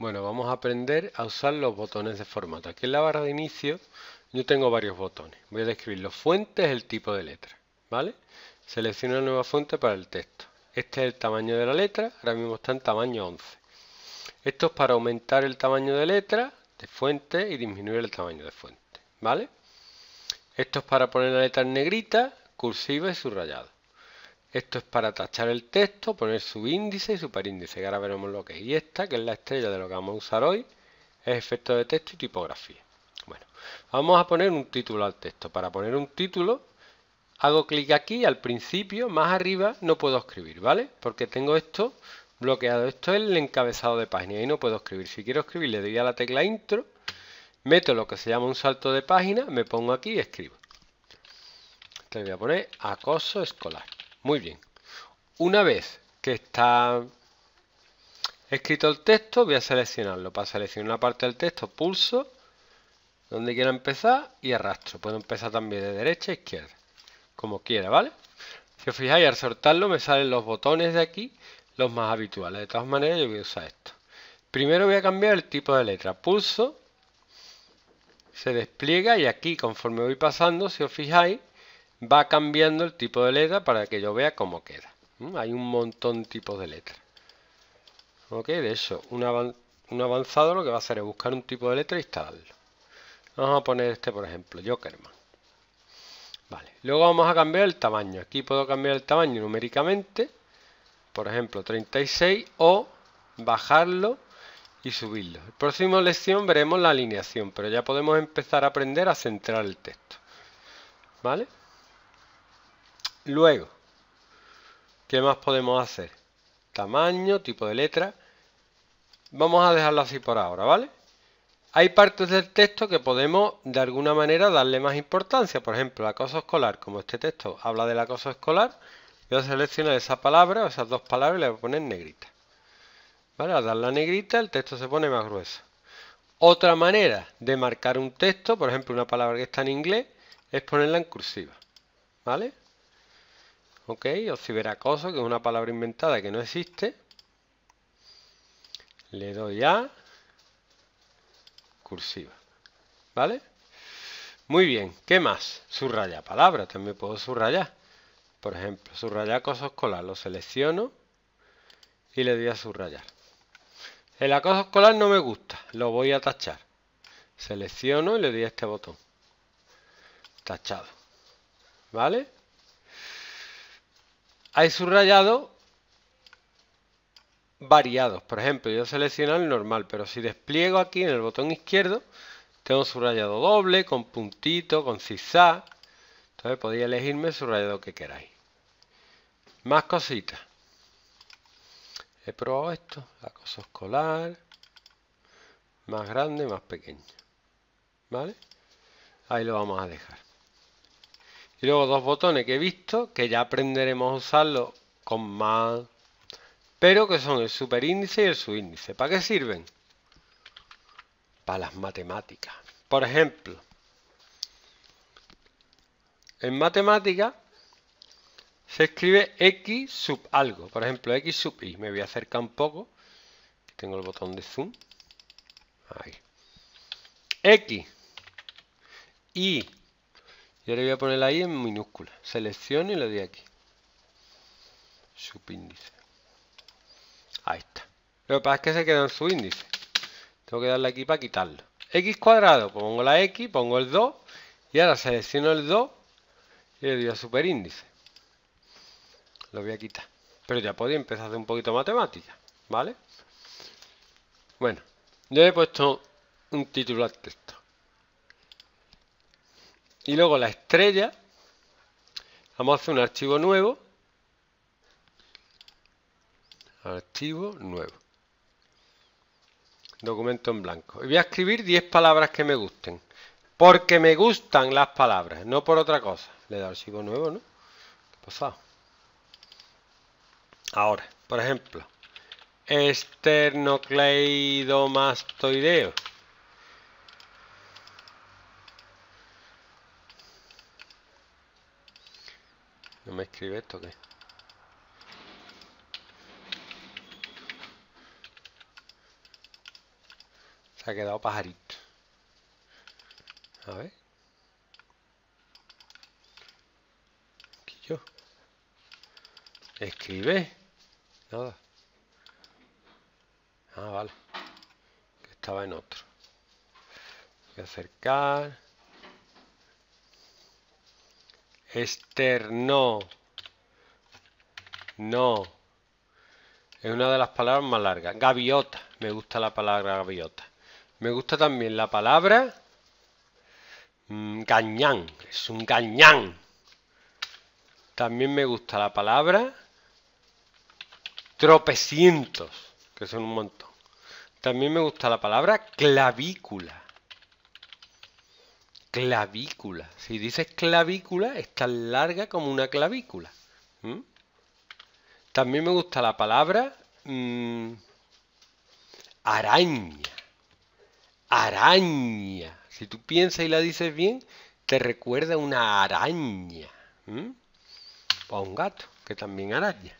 Bueno, vamos a aprender a usar los botones de formato. Aquí en la barra de inicio yo tengo varios botones. Voy a describir los fuentes, el tipo de letra, ¿vale? Selecciono una nueva fuente para el texto. Este es el tamaño de la letra, ahora mismo está en tamaño 11. Esto es para aumentar el tamaño de letra, de fuente, y disminuir el tamaño de fuente, ¿vale? Esto es para poner la letra en negrita, cursiva y subrayada. Esto es para tachar el texto, poner su índice y superíndice, que ahora veremos lo que es. Y esta, que es la estrella de lo que vamos a usar hoy, es efecto de texto y tipografía. Bueno, vamos a poner un título al texto. Para poner un título, hago clic aquí al principio, más arriba no puedo escribir, ¿vale? Porque tengo esto bloqueado. Esto es el encabezado de página y no puedo escribir. Si quiero escribir, le doy a la tecla intro, meto lo que se llama un salto de página, me pongo aquí y escribo. Te voy a poner acoso escolar. Muy bien. Una vez que está escrito el texto, voy a seleccionarlo. Para seleccionar una parte del texto, pulso donde quiera empezar y arrastro. Puedo empezar también de derecha a izquierda, como quiera, ¿vale? Si os fijáis, al soltarlo me salen los botones de aquí, los más habituales. De todas maneras, yo voy a usar esto. Primero voy a cambiar el tipo de letra. Pulso, se despliega y aquí, conforme voy pasando, si os fijáis, va cambiando el tipo de letra para que yo vea cómo queda. Hay un montón de tipos de letra. ¿Ok? De eso. un, avanzado lo que va a hacer es buscar un tipo de letra e instalarlo. Vamos a poner este, por ejemplo, Jokerman. Vale. Luego vamos a cambiar el tamaño. Aquí puedo cambiar el tamaño numéricamente. Por ejemplo, 36 o bajarlo y subirlo. En la próxima lección veremos la alineación, pero ya podemos empezar a aprender a centrar el texto. ¿Vale? Luego, ¿qué más podemos hacer? Tamaño, tipo de letra. Vamos a dejarlo así por ahora, ¿vale? Hay partes del texto que podemos de alguna manera darle más importancia. Por ejemplo, la acoso escolar. Como este texto habla del acoso escolar, yo selecciono seleccionar esa palabra, o esas dos palabras y le voy a poner negrita. ¿Vale? Al dar la negrita el texto se pone más grueso. Otra manera de marcar un texto, por ejemplo una palabra que está en inglés, es ponerla en cursiva. ¿Vale? ¿ok? O ciberacoso, que es una palabra inventada que no existe. Le doy a cursiva, ¿vale? Muy bien, ¿qué más? Subraya palabra. también puedo subrayar. Por ejemplo, subrayar acoso escolar, lo selecciono y le doy a subrayar. El acoso escolar no me gusta, lo voy a tachar. Selecciono y le doy a este botón. Tachado. ¿Vale? Hay subrayados variados. Por ejemplo, yo selecciono el normal, pero si despliego aquí en el botón izquierdo, tengo subrayado doble, con puntito, con zigzag. Entonces podéis elegirme el subrayado que queráis. Más cositas. He probado esto, cosa escolar, más grande, más pequeño. ¿Vale? Ahí lo vamos a dejar. Y luego dos botones que he visto, que ya aprenderemos a usarlo con más... Pero que son el superíndice y el subíndice. ¿Para qué sirven? Para las matemáticas. Por ejemplo, en matemáticas se escribe x sub algo. Por ejemplo, x sub y. Me voy a acercar un poco. Tengo el botón de zoom. Ahí. X. Y y ahora voy a poner ahí en minúscula. Selecciono y le doy aquí. Subíndice. Ahí está. Lo que pasa es que se queda en subíndice. Tengo que darle aquí para quitarlo. X cuadrado. Pongo la X, pongo el 2. Y ahora selecciono el 2 y le doy a superíndice. Lo voy a quitar. Pero ya podía empezar a hacer un poquito matemática. ¿Vale? Bueno, yo he puesto un título al texto. Y luego la estrella, vamos a hacer un archivo nuevo. Archivo nuevo. Documento en blanco. Y voy a escribir 10 palabras que me gusten. Porque me gustan las palabras, no por otra cosa. Le da archivo nuevo, ¿no? ¿Qué pasado? Ahora, por ejemplo, esternocleidomastoideo. ¿No me escribe esto que Se ha quedado pajarito. A ver. Aquí yo. Escribe. Nada. Ah, vale. Que estaba en otro. Voy a acercar. Externo. No. Es una de las palabras más largas. Gaviota. Me gusta la palabra gaviota. Me gusta también la palabra mm, gañán. Es un gañán. También me gusta la palabra tropecientos, que son un montón. También me gusta la palabra clavícula clavícula. Si dices clavícula, es tan larga como una clavícula. ¿Mm? También me gusta la palabra mm, araña. Araña. Si tú piensas y la dices bien, te recuerda a una araña. O ¿Mm? pues a un gato, que también araña.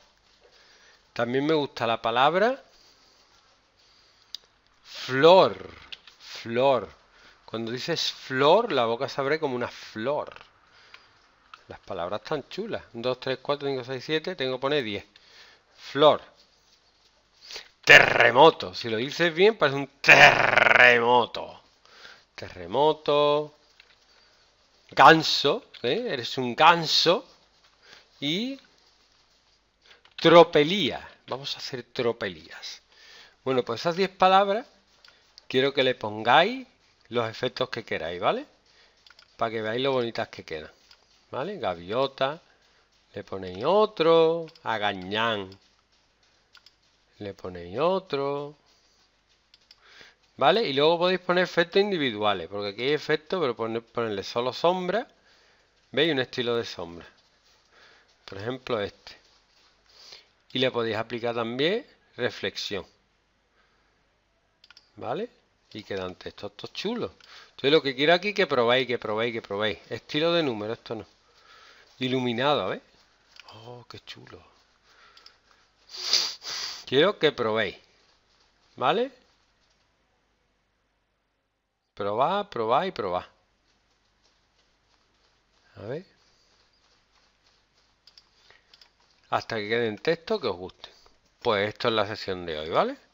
También me gusta la palabra flor. Flor. Cuando dices flor, la boca se abre como una flor. Las palabras están chulas. 2, 3, 4, 5, 6, 7. Tengo que poner 10. Flor. Terremoto. Si lo dices bien, parece un terremoto. Terremoto. Ganso. ¿eh? Eres un ganso. Y tropelía. Vamos a hacer tropelías. Bueno, pues esas 10 palabras quiero que le pongáis los efectos que queráis, ¿vale? Para que veáis lo bonitas que quedan, ¿vale? Gaviota, le ponéis otro, agañán, le ponéis otro, ¿vale? Y luego podéis poner efectos individuales, porque aquí hay efectos, pero ponerle solo sombra, ¿veis? Un estilo de sombra. Por ejemplo, este. Y le podéis aplicar también reflexión. ¿Vale? Y quedan textos chulos. Entonces lo que quiero aquí es que probéis, que probéis, que probéis. Estilo de número, esto no. Iluminado, ver Oh, qué chulo. Quiero que probéis. ¿Vale? Probar, probar y probar. A ver. Hasta que queden textos que os gusten. Pues esto es la sesión de hoy, ¿vale?